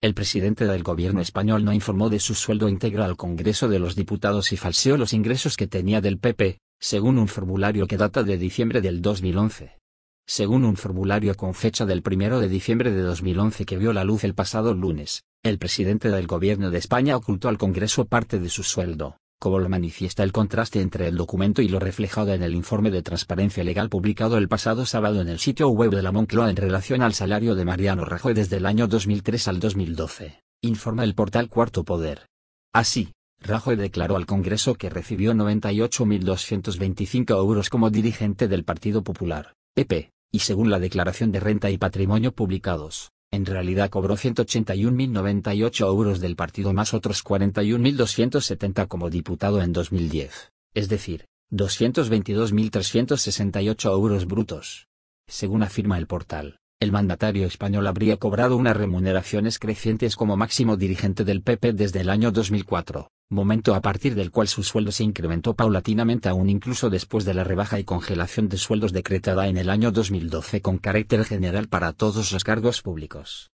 El presidente del gobierno español no informó de su sueldo íntegro al Congreso de los Diputados y falseó los ingresos que tenía del PP, según un formulario que data de diciembre del 2011. Según un formulario con fecha del 1 de diciembre de 2011 que vio la luz el pasado lunes, el presidente del gobierno de España ocultó al Congreso parte de su sueldo, como lo manifiesta el contraste entre el documento y lo reflejado en el informe de transparencia legal publicado el pasado sábado en el sitio web de la Moncloa en relación al salario de Mariano Rajoy desde el año 2003 al 2012, informa el portal Cuarto Poder. Así, Rajoy declaró al Congreso que recibió 98.225 euros como dirigente del Partido Popular, PP, y según la declaración de renta y patrimonio publicados, en realidad cobró 181.098 euros del partido más otros 41.270 como diputado en 2010, es decir, 222.368 euros brutos. Según afirma el portal, el mandatario español habría cobrado unas remuneraciones crecientes como máximo dirigente del PP desde el año 2004 momento a partir del cual su sueldo se incrementó paulatinamente aún incluso después de la rebaja y congelación de sueldos decretada en el año 2012 con carácter general para todos los cargos públicos.